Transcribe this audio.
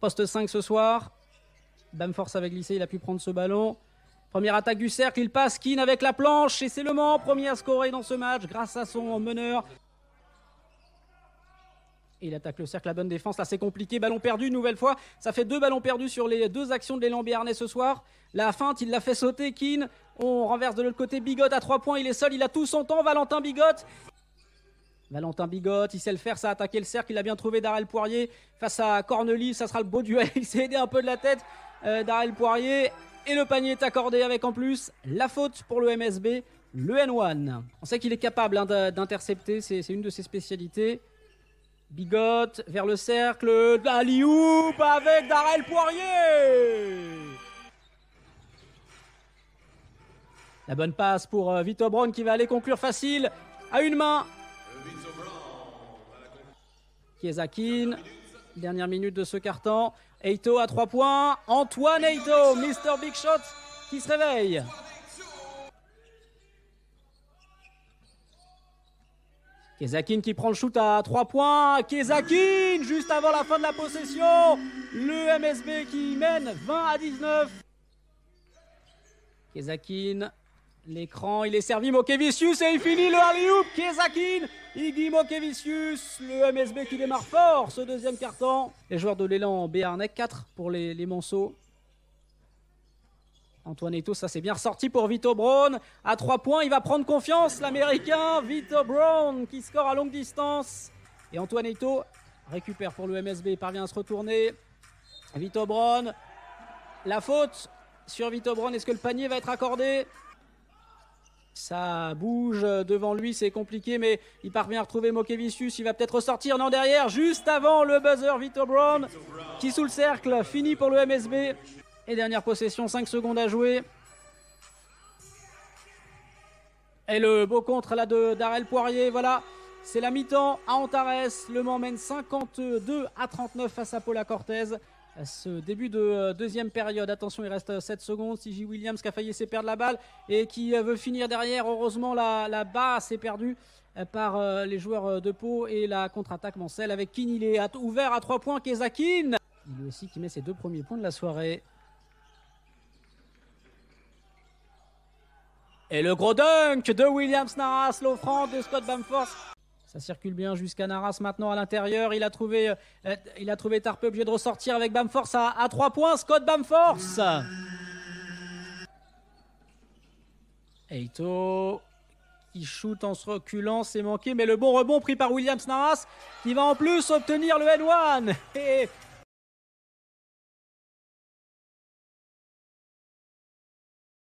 Poste 5 ce soir. Bamforce avait glissé, il a pu prendre ce ballon. Première attaque du cercle, il passe Keane avec la planche et c'est Le Mans, premier à scorer dans ce match grâce à son meneur. il attaque le cercle, la bonne défense. Là, c'est compliqué. Ballon perdu, une nouvelle fois. Ça fait deux ballons perdus sur les deux actions de l'élan Béarnais ce soir. La feinte, il l'a fait sauter. Keane, on renverse de l'autre côté. Bigote à trois points. Il est seul. Il a tout son temps. Valentin Bigotte. Valentin Bigotte, il sait le faire, ça a attaqué le cercle, il a bien trouvé Darel Poirier face à Cornelis, ça sera le beau duel, il s'est aidé un peu de la tête, euh, Darel Poirier, et le panier est accordé avec en plus la faute pour le MSB, le N1. On sait qu'il est capable hein, d'intercepter, c'est une de ses spécialités. Bigotte vers le cercle, d'Alioup avec Darel Poirier La bonne passe pour euh, Vito Brown qui va aller conclure facile à une main Kiezakin, dernière minute de ce carton. Eito à 3 points. Antoine Eito, Mr. Big Shot, qui se réveille. Kezakin qui prend le shoot à 3 points. Kezakin, juste avant la fin de la possession. Le MSB qui mène 20 à 19. Kezakin L'écran, il est servi Mokevicius et il finit le Alley-Hoop. Kezakin, Iggy Mokevicius, le MSB qui démarre fort ce deuxième carton. Les joueurs de l'élan Béarnais, 4 pour les, les Monceaux. Antoine Eto, ça s'est bien sorti pour Vito Brown. À 3 points, il va prendre confiance, l'Américain Vito Brown qui score à longue distance. Et Antoine Eto récupère pour le MSB, il parvient à se retourner. Vito Brown, la faute sur Vito Brown, est-ce que le panier va être accordé ça bouge devant lui, c'est compliqué, mais il parvient à retrouver Mokevicius. Il va peut-être sortir Non, derrière, juste avant le buzzer, Vito Brown, qui sous le cercle, fini pour le MSB. Et dernière possession, 5 secondes à jouer. Et le beau contre là de Darel Poirier, voilà. C'est la mi-temps à Antares. Le Mans mène 52 à 39 face à Paula Cortez ce début de euh, deuxième période. Attention, il reste 7 secondes. CJ Williams qui a failli se perdre la balle et qui euh, veut finir derrière. Heureusement, la, la basse est perdue euh, par les joueurs de Pau et la contre-attaque Mancel avec Kin. Il est ouvert à 3 points. Kezakin. Il est aussi qui met ses deux premiers points de la soirée. Et le gros dunk de Williams Naras, l'offrande de Scott Bamforce. Ça circule bien jusqu'à Naras maintenant à l'intérieur. Il a trouvé, euh, euh, il a trouvé Tarpe obligé de ressortir avec Bamforce à, 3 points. Scott Bamforce. Eito Il shoot en se reculant, c'est manqué, mais le bon rebond pris par Williams Naras qui va en plus obtenir le N1.